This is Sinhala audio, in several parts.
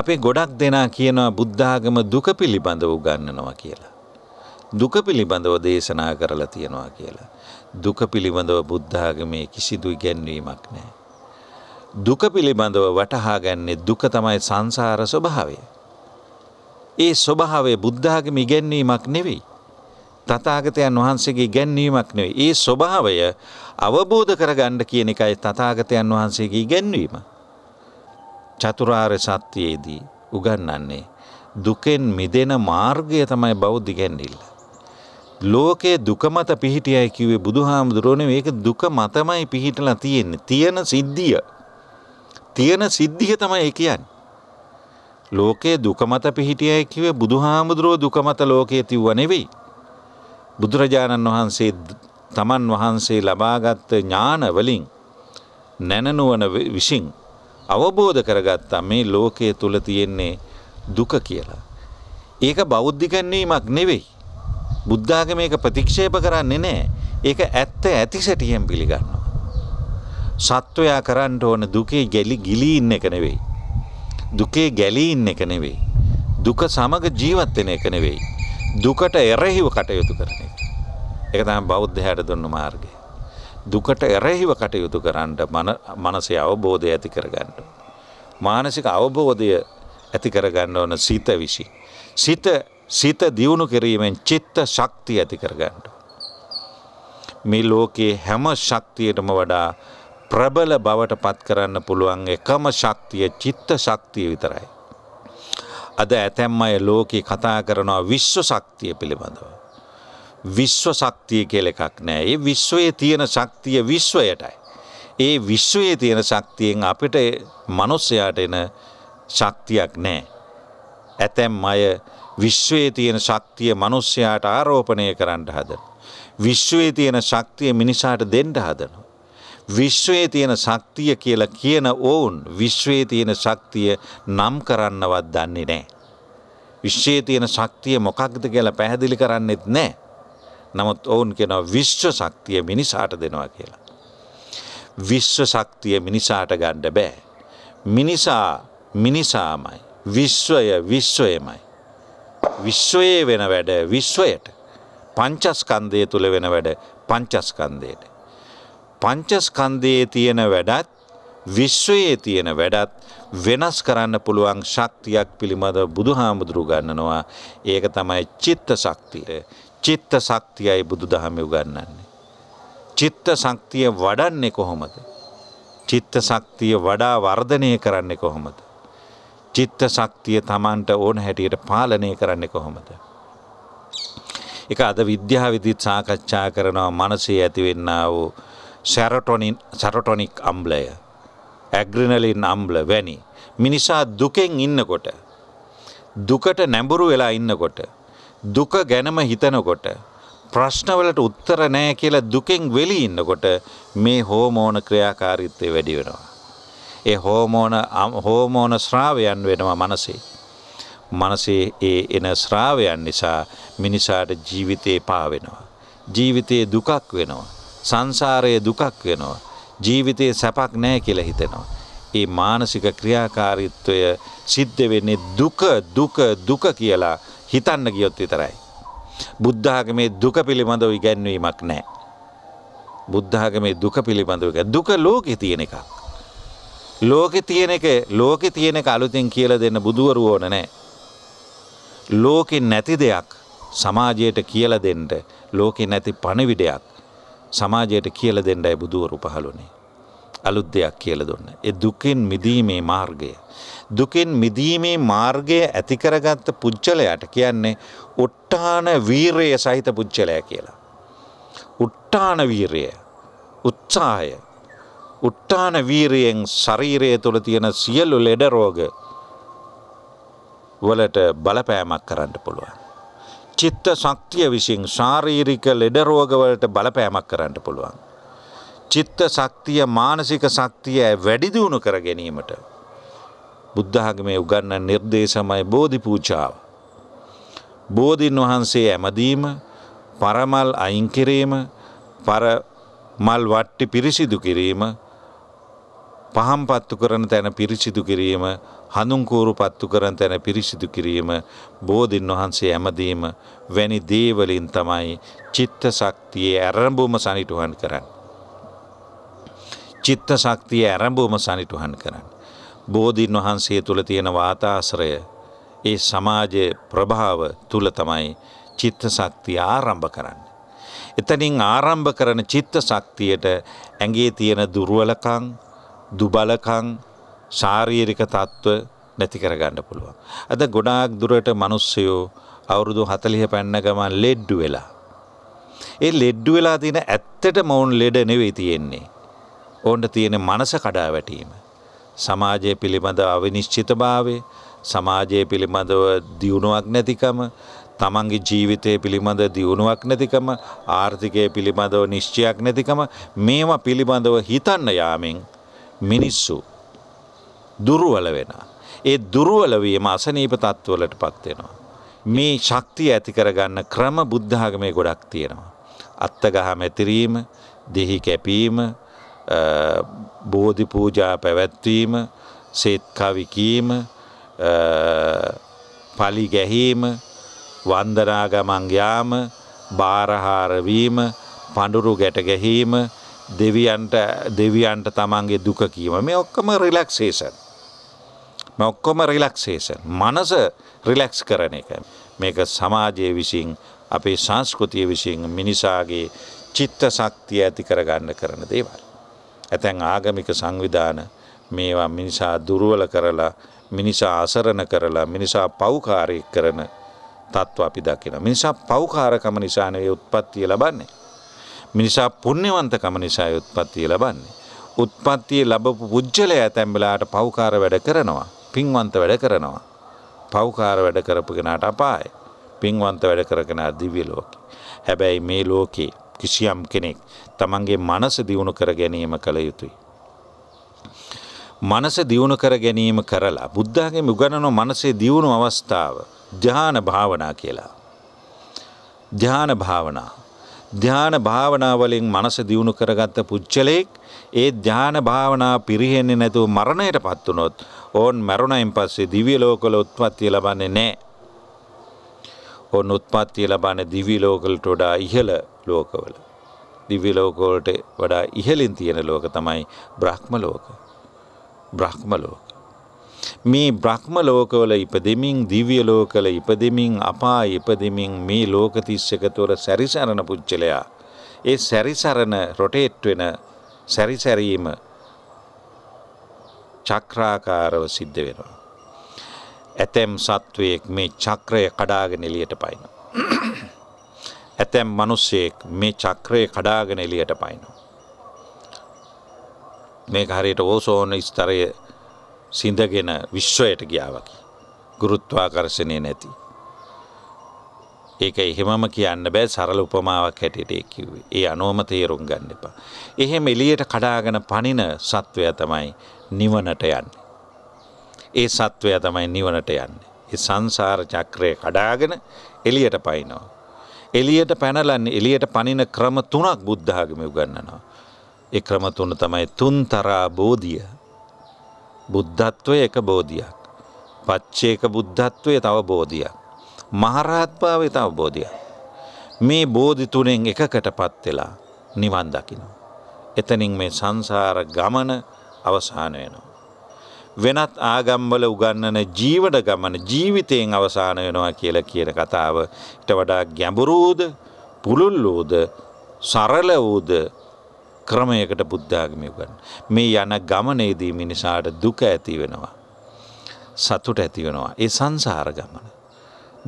අපේ ගොඩක් දෙනා කියනවා බුද්ධාගම දුක පිළිබඳව උගන්වනවා කියලා. දුක පිළිබඳව දේශනා කරලා තියෙනවා කියලා. දුක පිළිබඳව බුද්ධාගමේ කිසිදු ඉගැන්වීමක් නැහැ. දුක පිළිබඳව වටහා ගන්නේ දුක තමයි සංසාර ස්වභාවය. ඒ ස්වභාවය බුද්ධාගම ඉගැන්වීමක් නෙවෙයි. තථාගතයන් වහන්සේගේ ඉගැන්වීමක් නෙවෙයි. ඒ ස්වභාවය අවබෝධ කරගන්න කියන එකයි තථාගතයන් වහන්සේගේ ඉගැන්වීම. චතුරාර්ය සත්‍යයේදී උගන්වන්නේ දුකෙන් මිදෙන මාර්ගය තමයි බෞද්ධ ගැන්ඩිල්ල. ලෝකයේ දුක මත පිහිටියයි කිව්වේ බුදුහාමුදුරුවනේ මේක දුක මතමයි පිහිටලා තියෙන්නේ. තියෙන සිද්ධිය. තියෙන සිද්ධිය තමයි කියන්නේ. ලෝකයේ දුක මත පිහිටියයි කිව්වේ බුදුහාමුදුරුව දුක මත ලෝකයේ තිව්ව නෙවෙයි. බුදුරජාණන් වහන්සේ තමන් වහන්සේ ලබාගත් ඥාන වලින් නැනනුවන විසින් අවබෝධ කරගත්තා මේ ලෝකය තුළ තියෙන්නේ දුක කියලා. ඒක බෞද්ධිකන්වීමක් නෙවෙයි. බුද්ධාග මේක ප්‍රතික්ෂේප කරන්නේ නෑ ඒක ඇත්ත ඇති සැටියෙන් පිළිගන්නවා. සත්වයා කරන්න ඕන දුකේ ගැලි ගිලීන්න එක නෙවෙයි. දුකේ ගැලීන්න එක නෙවෙයි. දුක සමග ජීවත්වෙන එක නෙවෙයි. දුකට එරෙහිව කටයුතු කරන එක. එක තම බෞද්ධහයට දුන්න මාර්ගය. දුකට එරෙහිව කටයුතු කරන්නට මනසේ අවබෝධය ඇති කරගන්න. මානසික අවබෝධය ඇති කරගන්න ඕන සිත විසි. සිත සිත දියුණු කිරීමෙන් චිත්ත ශක්තිය ඇති කරගන්නට. මේ ලෝකයේ හැම ශක්තියටම වඩා ප්‍රබල බවට පත් කරන්න පුළුවන් එකම ශක්තිය චිත්ත ශක්තිය විතරයි. අද ඇතැම් අය ලෝකයේ කතා කරනවා විශ්ව ශක්තිය පිළිබඳව. විශ්ව ශක්තිය කියල එකක් නෑ. ඒ විශ්වයේ තියෙන ශක්තිය විශ්වයටයි. ඒ විශ්වයේ තියෙන ශක්තියෙන් අපිට මනුස්සයාට එන ශක්තියක් නෑ. ඇතැම් අය විශ්වයේ තියෙන ශක්තිය මනුස්්‍යයාට ආරෝපණය කරන්න හද. විශ්වයේ තියෙන ශක්තිය මිනිසාට දෙන්ඩ හදනවා. විශ්වයේ තියෙන ශක්තිය කියලා කියන ඔවුන් විශ්වයේ තියෙන ශක්තිය නම් කරන්නවත් දන්නේ නෑ. විශ්වයේ තියෙන ශක්තිය මොකක්ද කියලා පැහැදිලි කරන්නෙත් නෑ. නමුත් ඔවුන් කෙනවා විශ්ව ශක්තිය මිනිසාට දෙනවා කියලා. විශ්ව ශක්තිය මිනිසාට ගණ්ඩ බෑ. මිනිසා මිනිසාමයි. විශ්වය විශ්වයමයි. විශ්වයේ වෙන වැඩ විශ්වයට. පංචස්කන්දය තුළ වෙන වැඩ පංචස්කන්දයට. පංචස්කන්දයේ තියෙන වැඩත් විශ්වයේ තියෙන වැඩත් වෙනස් කරන්න පුළුවන් ශක්තියක් පිළිබඳ බුදුහාමුදුරු ගන්නනවා ඒක තමයි චිත්ත ශක්තිය. චිත්ත ශක්තියයි බුදුදහම උගන්වන්නේ. චිත්ත ශක්තිය වඩන්නේ කොහොමද? චිත්ත ශක්තිය වඩා වර්ධනය කරන්නේ කොහොමද? චිත්ත ශක්තිය Tamanට ඕන හැටියට පාලනය කරන්නේ කොහොමද? එක අද විද්‍යාවිදිත් සාකච්ඡා කරනවා මනසේ ඇතිවෙන්නා වූ සැරටොනින් සැරටොනික් අම්ලය ඇග්‍රිනලින් අම්ල වැනි මිනිසා දුකෙන් ඉන්නකොට දුකට නැඹුරු වෙලා ඉන්නකොට දුක ගැනම හිතනකොට ප්‍රශ්නවලට උත්තර නෑ කියලා දුකෙන් වෙලී ඉන්නකොට මේ හෝමෝන ක්‍රියාකාරීත්වය වැඩි වෙනවා. ඒ හෝමෝන හෝමෝන ශ්‍රාවයන් වෙනවා මනසේ. මනසේ ඒ එන ශ්‍රාවයන් නිසා මිනිසාට ජීවිතේ පාවෙනවා. ජීවිතයේ දුකක් වෙනවා. සංසාරයේ දුකක් වෙනවා. ජීවිතයේ සැපක් නෑ කියලා හිතෙනවා. ඒ මානසික ක්‍රියාකාරීත්වය සිද්ධ වෙන්නේ දුක දුක දුක කියලා හිතන්න ගියොත් විතරයි. බුද්ධාගමේ දුක පිළිබඳව ඉගැන්වීමක් නෑ. බුද්ධාගමේ දුක පිළිබඳව දුක ලෝකෙ තියෙන එකක්. ලෝකෙ තියෙන එක ලෝකෙ තියෙන එක අලුතෙන් කියලා දෙන්න බුදුවරු ඕන නෑ. ලෝකෙ නැති දෙයක් සමාජයට කියලා දෙන්න ලෝකෙ නැති පණවිඩයක් සමාජයට කියලා දෙන්නයි බුදුවරු පහළුනේ. අලුත් දෙයක් කියල දුන්න. එ දුකෙන් මිදීමේ මාර්ගය. දුකෙන් මිදීමේ මාර්ගය ඇතිකරගත්ත පුද්චලයට කියන්නේ උට්ටාන වීරය සහිත පුද්චලය කියලා. උට්ටාන වීරය උත්සාහය උට්ටාන වීරයෙන් ශරීරය තුළ තියෙන සියල්ලු ලෙඩරෝග වලට බලපෑමක් කරන්න පුළුවන්. චිත්ත සක්තිය විසින් ශාරීරික ලෙඩරෝගවලට බලපෑමක් කරන්න පුළුවන්. චිත්ත ශක්තිය මානසික ශක්තිය වැඩිදිවුණු කර ගැනීමට. බුද්ධහගමේ උගන්න නිර්දේශමයි බෝධි පූචාව. බෝධීන් වහන්සේ ඇමදීම පරමල් අයිංකිරීම පරමල් වට්ටි පිරිසිදු කිරීම පහම් පත්තු කරන තැන පිරිසිදු කිරීම හඳුන්කූරු පත්තු කරන තැන පිරිසිදු කිරීම බෝධීන් වහන්සේ ඇමදීම වැනි දේවලින් තමයි චිත්ත ශක්තියේ ඇරඹුම සනිටුහන් කරන්න. චිත්ත ශක්තිය ඇරඹුවම සනිටුහන් කරන්න. බෝධීන් වහන්සේ තුළ තියෙන වාතාශ්‍රය ඒ සමාජය ප්‍රභාව තුළ තමයි චිත්ත ශක්තිය ආරම්භ කරන්න. එතනින් ආරම්භ කරන චිත්ත ශක්තියට ඇගේ තියෙන දුර්ුවලකං දුබලකං ශාරීරික තත්ත්ව නැති කරගන්න පුළුවන්. අද ගොඩාක් දුරට මනුස්සයෝ අවුරුදු හතලිහ පැන්න ගමන් ලෙඩ්ඩු වෙලා. ඒ ලෙඩ්ඩු වෙලා තින ඇත්තට මොවුන් ලෙඩ නෙවෙයි තියෙන්නේ. ඕන්ට තියෙන මනස කඩා වැටීම. සමාජය පිළිබඳ අවිනිශ්චිතභාවය සමාජය පිළිබඳව දියුණුවක් නැතිකම තමන්ගේ ජීවිතය පිළිබඳ දියුණුවක් නැතිකම ආර්ථිකය පිළිබඳව නිශ්චයක් නැතිකම මේවා පිළිබඳව හිතන්න යාමෙන් මිනිස්සු දුරුවල වෙන. ඒ දුරුවලවීම අසනීප තත්ත්වලට පත්වෙනවා. මේ ශක්තිය ඇති කරගන්න ක්‍රම බුද්ධාගමය ගොඩක් තියෙනවා. අත්තගහ මැතිරීම දෙහි කැපීම බෝධි පූජා පැවැත්වීම සේත්කවි කීම පලි ගැහීම වන්දනාගමන් යාම බාරහාරවීම පඳුරු ගැට ගැහීම දෙවියන්ට දෙවියන්ට තමන්ගේ දුක කීම මේ ඔක්කොම රිලක්සේෂන් ඔක්කොම රිලක්සේෂන් මනස රිලැක්ස් කරන එක මේක සමාජය විසින් අපේ සංස්කෘතිය විසින් මිනිසාගේ චිත්ත සක්තිය ඇති කරගන්න කරන දේවල්. ඇතැන් ආගමික සංවිධාන මේවා මිනිසා දුර්වල කරලා මිනිසා අසරණ කරලා මිනිසා පෞකාරය කරන තත්ත්ව අපි දකින. මිනිසා පෞකාරකම නිසානය උත්පත්තිය ලබන්නේ. මිනිසා පුුණ්‍යවන්තකම නිසා යුත්පත්තිය ලබන්නේ. උත්පත්තිය ලබපු පුද්ජලය ඇතැම්බලාට පෞකාර වැඩ කරනවා. පින්වන්ත වැඩ කරනවා. පෞකාර වැඩ කරපුගෙනට අපාය. පින්වන්ත වැඩ කරගෙන දිවිය ලෝකෙ. හැබැයි මේ ලෝකේ කිසියම් කෙනෙක් තමන්ගේ මනස දියුණු කර ගැනීම කළ යුතුයි. මනස දියුණු කර ගැනීම කරලා බුද්ධාගේ මුගණනු මනසේ දියුණු අවස්ථාව ධ්‍යාන භාවනා කියලා. ධ්‍යාන භාවනා. ධ්‍යාන භාවනාවලින් මනස දියුණු කරගත්ත පුච්චලෙක් ඒ ධ්‍යාන භාවනා පිරිහෙන්නේ නැතුව මරණයට පත්වනොත් ඕන් මැරුණයින් පස්සේ දිවිය ලෝකල උත්පත්තිය ලබන්නේ නෑ. ඔන්න උත්පත්තිය ලබාන දිවි ලෝකවලට වඩා ඉහළ ලෝකවල. දිව්‍ය ලෝකවලට වඩා ඉහළින් තියෙන ලෝක තමයි බ්‍රහ්ම ලෝක. බ්‍රහ්ම ලෝක. මේ බ්‍රහ්ම ලෝකවල ඉපදෙමින් දිව්‍ය ලෝකවල ඉපදෙමින් අපා ඉපදෙමින් මේ ලෝක 31 තුර සැරිසරන පුජ්‍යලයා. ඒ සැරිසරන රොටේට් වෙන සැරිසැරීම චක්‍රාකාරව සිද්ධ වෙනවා. ඇතැම් සත්වයෙක් මේ චක්‍රය කඩාගෙන එලියට පයින. ඇතැම් මිනිස්සෙක් මේ චක්‍රය කඩාගෙන එලියට පයිනවා. මේක හරියට ඕසෝන ස්තරය සිඳගෙන විශ්වයට ගියා වගේ. ගුරුත්වාකර්ෂණය නැති. ඒක එහෙමම කියන්න බෑ සරල උපමාවක් හැටියට ඒ කිව්වේ. ඒ අනුවම තේරුම් ගන්න එපා. එහෙම එළියට කඩාගෙන පනින සත්වයා තමයි නිවනට යන්නේ. ඒ සත්වයා තමයි නිවනට යන්නේ. ඒ සංසාර චක්‍රය කඩාගෙන එළියට පයින්නවා. එළියට පැනලන්නේ එළියට පනින ක්‍රම තුනක් බුද්ධ ආගමේ උගන්වනවා. ඒ ක්‍රම තුන තමයි තුන්තරා බෝධිය. බුද්ධත්වය එක බෝධියක්. පච්චේක බුද්ධත්වය තව බෝධියක්. මහරහත්භාවය තව බෝධියක්. මේ බෝධි තුනෙන් එකකටපත් වෙලා නිවන් දකිනවා. එතනින් මේ සංසාර ගමන අවසාන වෙනවා. වෙනත් ආගම්වල උගන්නන ජීවන ගමන ජීවිතයෙන් අවසාන වෙනවා කියලා කියන කතාව ඊට වඩා ගැඹුරුද පුළුල්ලුද සරල වූද ක්‍රමයකට බුද්ධාගම උගන්න. මේ යන ගමනේදී මිනිසාට දුක ඇති වෙනවා. සතුට ඇති වෙනවා. ඒ සංසාර ගමන.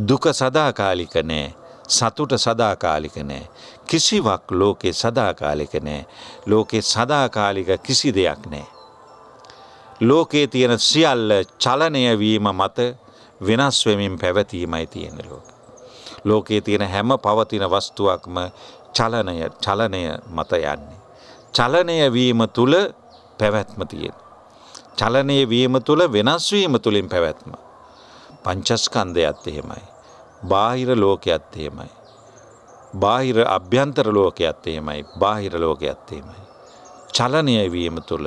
දුක සදාකාලික නෑ. සතුට සදාකාලික නෑ. කිසිවක් ලෝකේ සදාකාලික නෑ. ලෝකේ සදාකාලික කිසි දෙයක් නෑ. ලෝකයේ තියෙන සියල්ල චලනය වීම මත වෙනස් වෙමින් පැවතීමයි තියෙන ලෝක. ලෝකයේ තියෙන හැම පවතින වස්තුවක්ම චලනය චලනය මත යන්නේ. චලනය වීම තුල පැවැත්ම තියෙන. චලනය වීම තුල වෙනස් වීම තුලින් පැවැත්ම. පංචස්කන්ධයත් එහෙමයි. බාහිර ලෝකයත් එහෙමයි. බාහිර අභ්‍යන්තර ලෝකයත් එහෙමයි. බාහිර ලෝකයත් එහෙමයි. චලනය වීම තුළ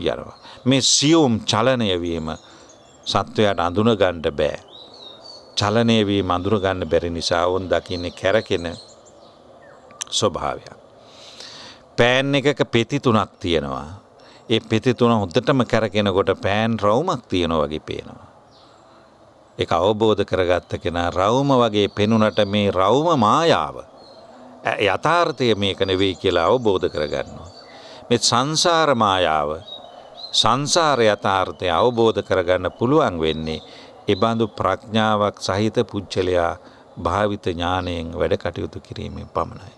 යනවා. මේ සියුම් චලනය වීම සත්වයාට අඳුන ගන්න බෑ. චලනය වීම අඳුන ගන්න බැරි නිසා වොන් දකින්නේ කැරකෙන ස්වභාවයක්. පෑන් එකක පෙති තුනක් තියෙනවා. ඒ පෙති තුන හොඳටම කැරකෙනකොට පෑන් රවුමක් තියෙනවා වගේ පේනවා. ඒක අවබෝධ කරගත්ත කෙනා රවුම වගේ පෙනුනට මේ රවුම මායාව. යථාර්ථය මේක නෙවෙයි කියලා අවබෝධ කරගන්නවා. මේ සංසාර මායාව සංසාර යථාර්ථය අවබෝධ කරගන්න පුළුවන් වෙන්නේ එබඳු ප්‍රඥාවක් සහිත පුච්චලයා භාවිත ඥානයෙන් වැඩ කටයුතු කිරීමෙන් පමණයි.